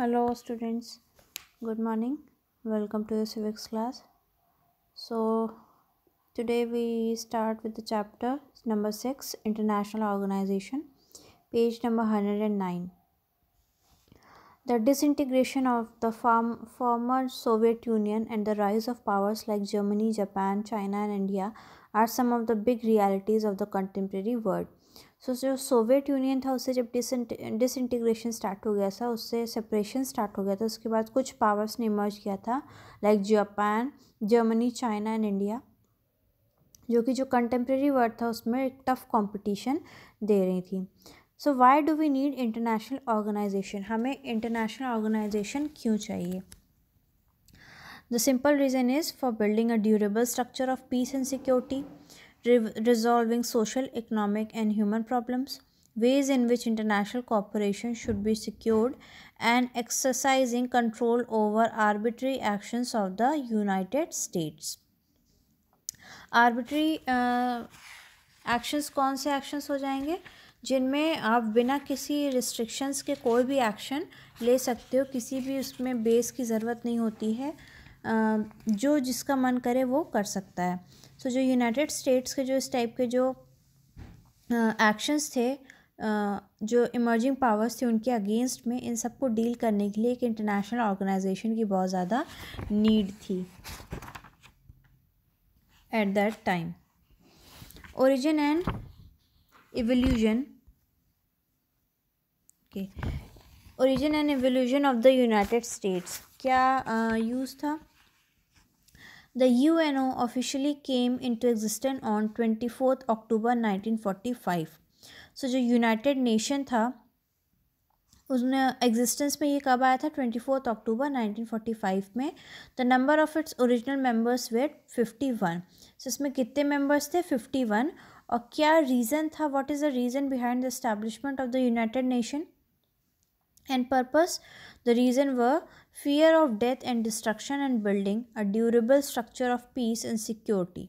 hello students good morning welcome to the civics class so today we start with the chapter number 6 international organization page number 109 the disintegration of the former soviet union and the rise of powers like germany japan china and india are some of the big realities of the contemporary world so so, जो Soviet Union था उससे जब dish disintegration start हो गया था उससे separation start हो गया था उसके बाद कुछ पावर्स ने इमर्ज किया था like Japan Germany China and India जो कि जो कंटेम्प्रेरी वर्ड था उसमें एक टफ कंपटीशन दे रही थी so why do we need international organisation हमें इंटरनेशनल ऑर्गेनाइजेशन क्यों चाहिए the simple reason is for building a durable structure of peace and security resolving social, economic, and human problems, ways in which international cooperation should be secured, and exercising control over arbitrary actions of the United States. arbitrary uh, actions kaun se actions ho jayenge जिनमें आप बिना किसी restrictions के कोई भी action ले सकते हो किसी भी उसमें बेस की ज़रूरत नहीं होती है जो जिसका मन करे वो कर सकता है तो जो यूनाइटेड स्टेट्स के जो इस टाइप के जो एक्शंस थे जो इमर्जिंग पावर्स थे उनके अगेंस्ट में इन सबको डील करने के लिए एक इंटरनेशनल ऑर्गेनाइजेशन की बहुत ज़्यादा नीड थी at that time origin and evolution okay origin and evolution of the United States क्या यूज़ था The UNO officially came into existence on 24th October 1945. So, the United Nation था उसने existence में ये कब आया था 24th October 1945 में The number of its original members were 51. So, इसमें कितने members थे 51 और क्या reason था What is the reason behind the establishment of the United Nation and purpose? The reason was fear of death and destruction and building a durable structure of peace and security.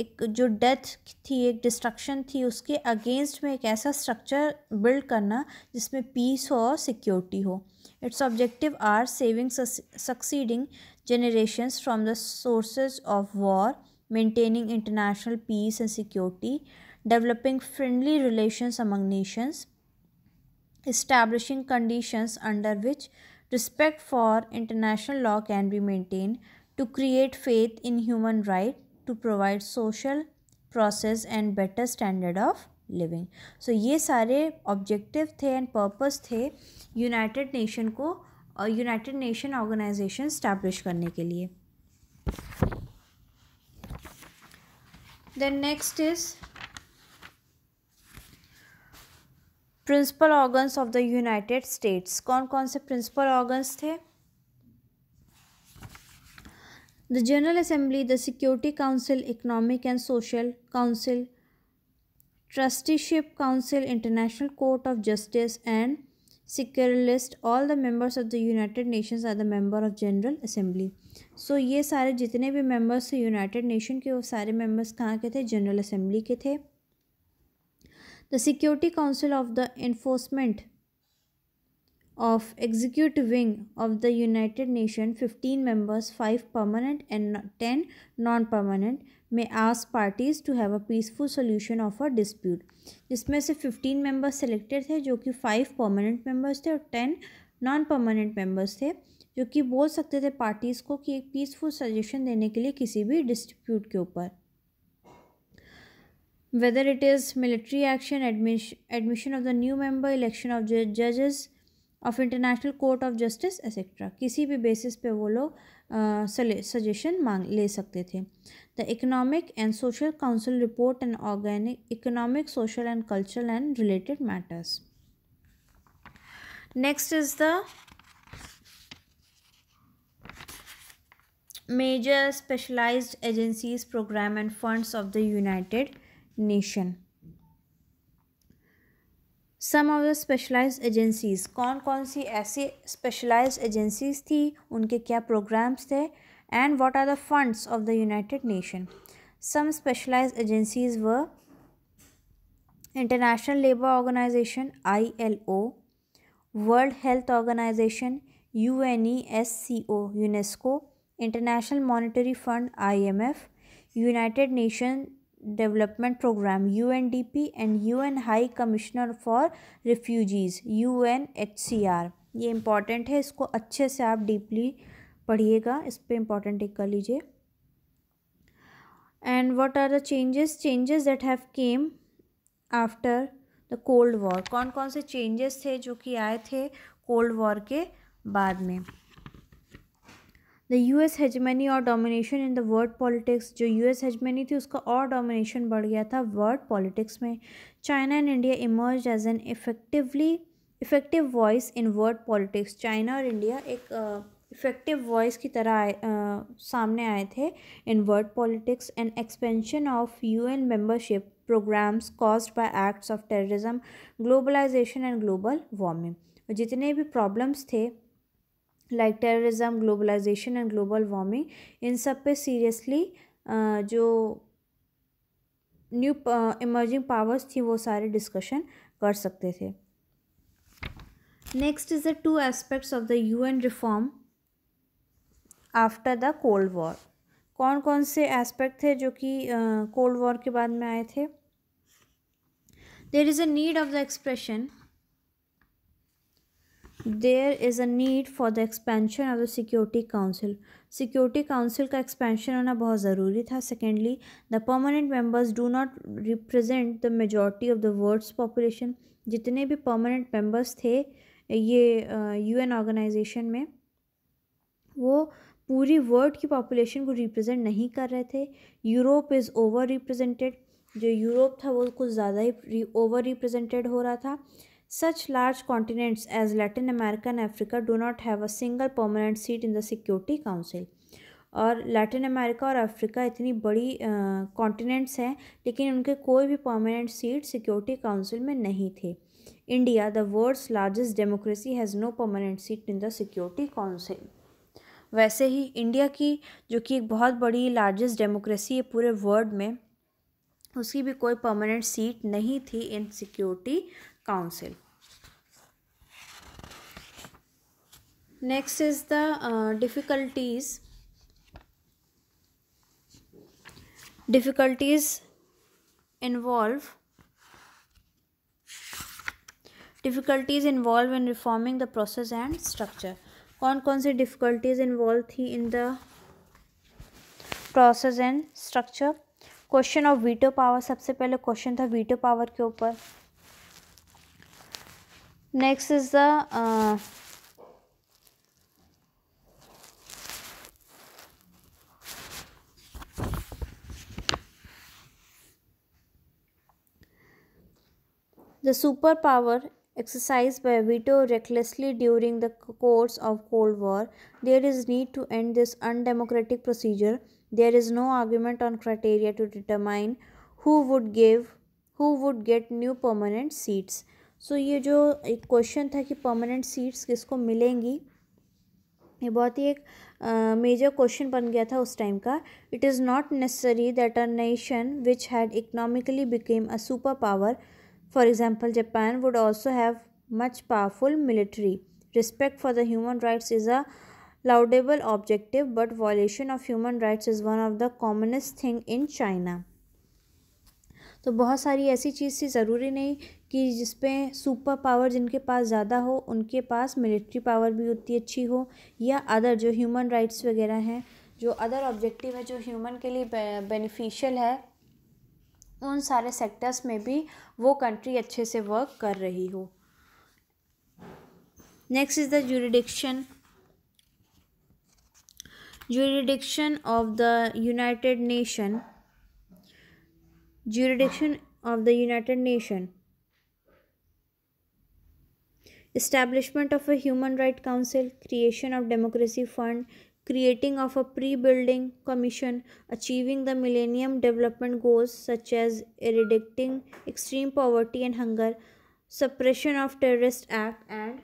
एक जो death थी एक destruction थी उसके against में एक ऐसा structure build करना जिसमें पीस हो और सिक्योरिटी हो its objective are saving succeeding generations from the sources of war, maintaining international peace and security, developing friendly relations among nations, establishing conditions under which respect for international law can be maintained to create faith in human right to provide social process and better standard of living so ye sare objective the and purpose the united nation ko uh, united nation organization establish karne then next is principal organs of the United States कौन कौन से principal organs थे the General Assembly the Security Council Economic and Social Council Trusteeship Council International Court of Justice and secretariat all the members of the United Nations are the member of General Assembly so ये सारे जितने भी members थे United nation के वो सारे members कहाँ के थे जनरल असेंबली के थे the Security Council of the enforcement of executive wing of the United Nation fifteen members five permanent and ten non permanent में ask parties to have a peaceful solution of a dispute जिसमें से fifteen members selected थे जो कि five permanent members थे और ten non permanent members थे जो कि बोल सकते थे पार्टीज़ को कि एक पीसफुल सजेशन देने के लिए किसी भी डिस्प्यूट के ऊपर whether it is military action, admis- admission of the new member, election of judges of international court of justice, etc. किसी भी basis पे वो लोग suggestion मांग ले सकते थे. The Economic and Social Council report on organic economic, social and cultural and related matters. Next is the major specialized agencies, program and funds of the United Nation some of the specialize agencies कौन कौन सी ऐसी specialise agencies थी उनके क्या programmes थे and what are the funds of the United Nation some specialize agencies व International Labour Organisation I L O World Health Organisation U N E S C O UNESCO International Monetary Fund I M F United Nation Development Programme U N D P and U N High Commissioner for Refugees U N H C R ये important है इसको अच्छे से आप deeply पढ़िएगा इस पर important एक कर लीजिए and what are the changes changes that have came after the Cold War कौन कौन से चेंजेस थे जो कि आए थे कोल्ड वॉर के बाद में द यू एस हेजमनी और domination in the world politics जो यू एस हेजमनी थी उसका और डोमिनेशन बढ़ गया था वर्ल्ड पॉलिटिक्स में China and India emerge as an effectively effective voice in world politics China और इंडिया एक इफेक्टिव वॉइस की तरह आए uh, सामने आए थे in world politics and expansion of U N membership programmes cause by acts of terrorism globalisation and global warming जितने भी प्रॉब्लम्स थे like terrorism globalisation and global warming इन सब पे सीरियसली जो न्यू इमर्जिंग पावर्स थी वो सारे डिस्कशन कर सकते थे next is the two aspects of the U N reform after the Cold War कौन कौन से एस्पेक्ट थे जो कि कोल्ड वॉर के बाद में आए थे there is a need of the expression there is a need for the expansion of the Security Council Security Council का एक्सपेंशन होना बहुत ज़रूरी था secondly the permanent members do not represent the majority of the world's population जितने भी permanent members थे ये you N organisation में वो पूरी वर्ल्ड की पॉपुलेशन को रिप्रजेंट नहीं कर रहे थे यूरोप इज़ ओवर रिप्रजेंटेड जो यूरोप था वो कुछ ज़्यादा ही ओवर रिप्रजेंटेड हो रहा था Such large continents as Latin America and Africa do not have a single permanent seat in the Security Council. और लैटिन अमेरिका और अफ्रीका इतनी बड़ी कॉन्टिनेंट्स हैं लेकिन उनके कोई भी परमानेंट सीट सिक्योरिटी काउंसिल में नहीं थे India the world's largest democracy has no permanent seat in the Security Council वैसे ही इंडिया की जो कि एक बहुत बड़ी लार्जेस्ट डेमोक्रेसी है पूरे वर्ल्ड में उसकी भी कोई परमानेंट सीट नहीं थी in Security Council next is the difficulties difficulties involve difficulties involve in reforming the process and structure कौन कौन सी डिफ़िकल्टीज़ इन्वॉल्व थी in the process and structure question of veto power सबसे पहले क्वेश्चन था veto power के ऊपर next is the uh, the superpower exercised by veto recklessly during the course of cold war there is need to end this undemocratic procedure there is no argument on criteria to determine who would give who would get new permanent seats so so, ये जो एक question था कि permanent seats किसको मिलेंगी ये बहुत ही एक मेजर क्वेश्चन बन गया था उस टाइम का it is not necessary that a nation which had economically became a super power for example Japan would also have much powerful military respect for the human rights is a laudable objective but violation of human rights is one of the commonest thing in China तो बहुत सारी ऐसी चीज़ थी ज़रूरी नहीं कि जिसपे super power जिनके पास ज़्यादा हो उनके पास मिलिट्री पावर भी उतनी अच्छी हो या अदर जो ह्यूमन राइट्स वगैरह हैं जो अदर ऑब्जेक्टिव है जो ह्यूमन के लिए बेनिफिशियल है उन सारे सेक्टर्स में भी वो कंट्री अच्छे से वर्क कर रही हो next is the jurisdiction jurisdiction of the United Nation jurisdiction of the United Nation establishment of a human rights council creation of democracy fund creating of a pre-building commission achieving the millennium development goals such as eradicating extreme poverty and hunger suppression of terrorist act and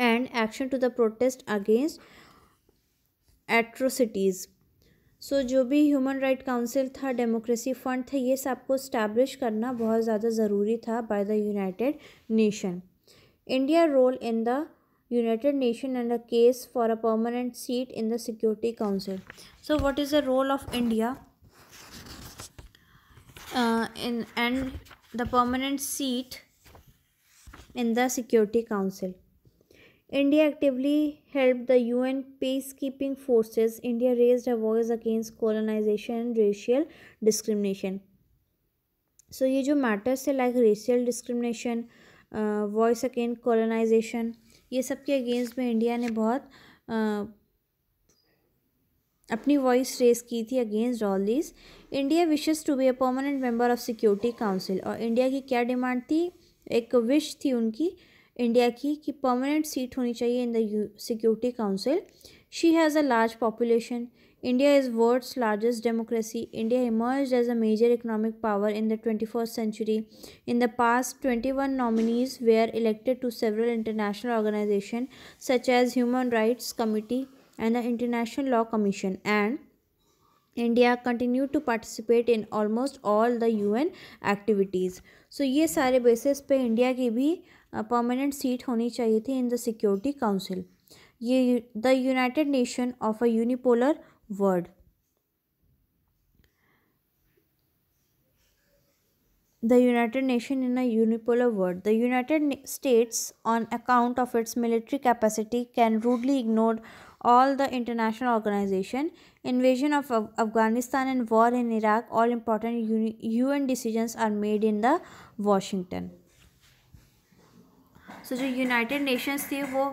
and action to the protest against atrocities so so, जो भी human right council था democracy fund था ये सबको establish करना बहुत ज़्यादा ज़रूरी था by the United Nation India role in the United Nation and a case for a permanent seat in the Security Council so what is the role of India in and the permanent seat in the Security Council help the U N peace keeping forces India raise her voice against colonisation and racial discrimination so ये जो matters है like racial discrimination voice against colonisation ये सब के against में India ने बहुत uh, अपनी वॉइस रेस की थी against all this India wishes to be a permanent member of Security Council और इंडिया की क्या डिमांड थी एक विश थी उनकी uh, India की कि परमानेंट सीट होनी चाहिए in the Security Council she has a large population India is world's largest democracy. India emerged as a major economic power in the 21st century. In the past, 21 nominees were elected to several international organizations such as Human Rights Committee and the International Law Commission and India continue to participate in almost all the UN activities so ये सारे basis पे India की भी permanent seat होनी चाहिए थी in the Security Council ये the United Nation of a unipolar world the united nation in a unipolar world the united states on account of its military capacity can rudely ignore all the international organization invasion of Af Afghanistan and war in Iraq, all important UN decisions are made in the Washington. So so, जो United Nations थी वो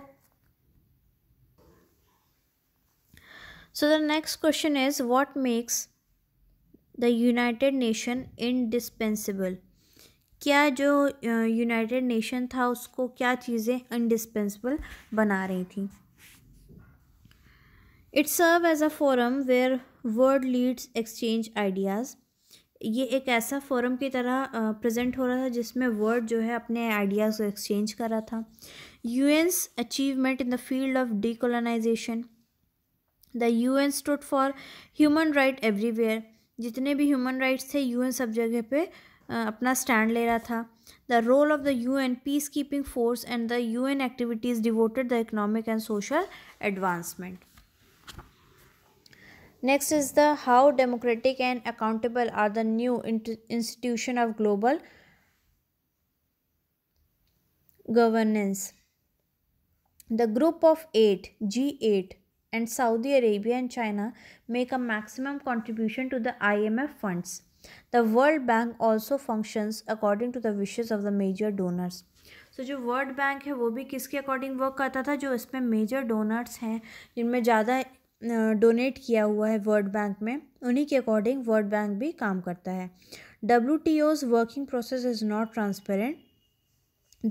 so the next question is what makes the United Nation indispensable क्या जो United nation था उसको क्या चीज़ें indispensable बना रही थी it serve as a forum where world leads exchange ideas ये एक ऐसा फोरम की तरह प्रेजेंट हो रहा था जिसमें वर्ल्ड जो है अपने आइडियाज़ को एक्सचेंज कर रहा था U N's in the field of D of the U N stood for human right everywhere जितने भी ह्यूमन राइट्स थे यू एन सब जगह पर अपना स्टैंड ले रहा था the role of the U N peace keeping force and the U N activities devoted the economic and social advancement Next is the how democratic and accountable are the new institution of global governance. The group of 8, G8 and Saudi Arabia and China make a maximum contribution to the IMF funds. The World Bank also functions according to the wishes of the major donors. so, जो World Bank है वो भी किसके according work करता था जो इसमें major donors हैं जिनमें ज़्यादा डोनेट किया हुआ है वर्ल्ड बैंक में उन्हीं के अकॉर्डिंग वर्ल्ड बैंक भी काम करता है W T O's working process is not transparent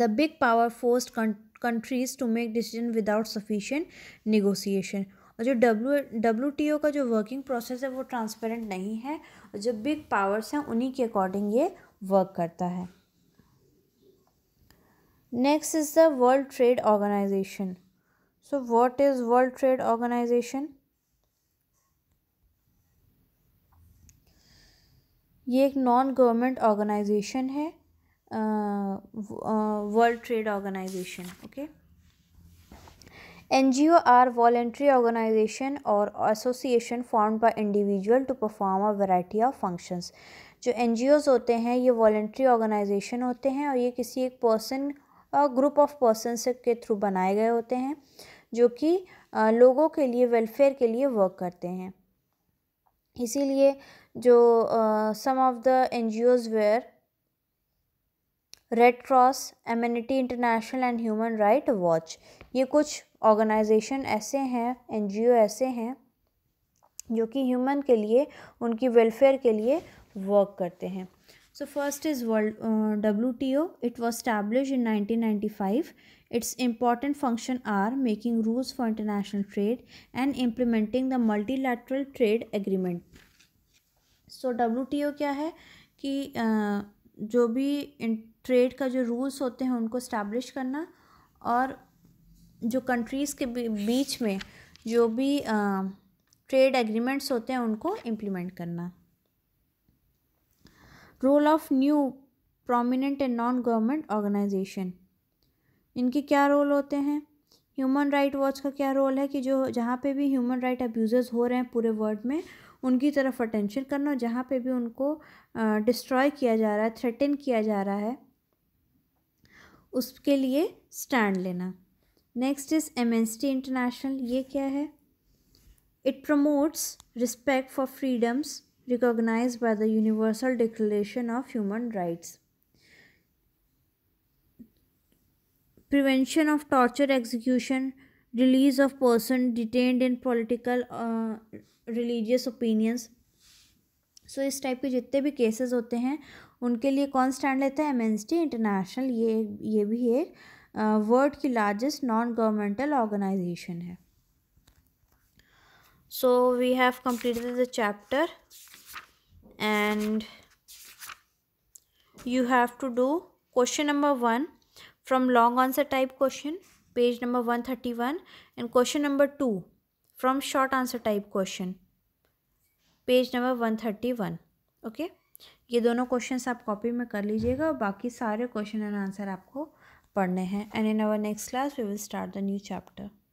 the big power forces countries to make decision without sufficient negotiation और जो डब्ल्यू डब्ल्यू टी ओ का जो वर्किंग प्रोसेस है वो ट्रांसपेरेंट नहीं है और जो बिग पावर्स हैं उन्हीं के अकॉर्डिंग ये वर्क करता है next is the World Trade Organisation so what is World Trade Organisation ये एक नॉन गवर्नमेंट ऑर्गेनाइजेशन है World Trade Organisation okay N G O are voluntary organisation और association form by individual to perform a variety of functions जो N G O's होते हैं ये वॉल्ट्री organisation होते हैं और ये किसी एक पर्सन ग्रुप ऑफ पर्सन के थ्रू बनाए गए होते हैं जो कि लोगों के लिए वेलफेयर के लिए वर्क करते हैं इसीलिए जो some of the N G O's were Red Cross Amnesty International and Human Right Watch ये कुछ ऑर्गेनाइजेशन ऐसे हैं एन जी ओ ऐसे हैं जो कि ह्यूमन के लिए उनकी वेलफेयर के लिए वर्क करते हैं so first is world W T O it was establish in nineteen ninety five its important function are making rules for international trade and implementing the multilateral trade agreement so W क्या है कि जो भी trade का जो rules होते हैं उनको इस्टेब्लिश करना और जो कंट्रीज़ के बीच में जो भी ट्रेड एग्रीमेंट्स होते हैं उनको इम्प्लीमेंट करना role of new prominent and non government organisation इनके क्या रोल होते हैं ह्यूमन राइट वॉच का क्या रोल है कि जो जहाँ पे भी ह्यूमन राइट अब्यूज़ हो रहे हैं पूरे वर्ल्ड में उनकी तरफ अटेंशन करना और जहाँ पे भी उनको डिस्ट्रॉय किया जा रहा है थ्रेटन किया जा रहा है उसके लिए स्टैंड लेना नेक्स्ट इज़ एम इंटरनेशनल ये क्या है it promotes respect for freedoms recognise by the Universal Declaration of human Rights prevention of torture execution release of person detain in political religious opinions so इस type के जितने भी cases होते हैं उनके लिए कौन स्टैंड लेता है एमएनसटी इंटरनेशनल ये ये भी एक वर्ल्ड uh, की लार्जेस्ट नॉन गवर्नमेंटल ऑर्गेनाइजेशन है so we have completed the chapter and you have to do question number one from long answer type question page number one thirty one and question number two from short answer type question page number one thirty one okay ये दोनों question आप copy में कर लीजिएगा और बाकी सारे question and answer आपको पढ़ने हैं and in our next class we will start the new chapter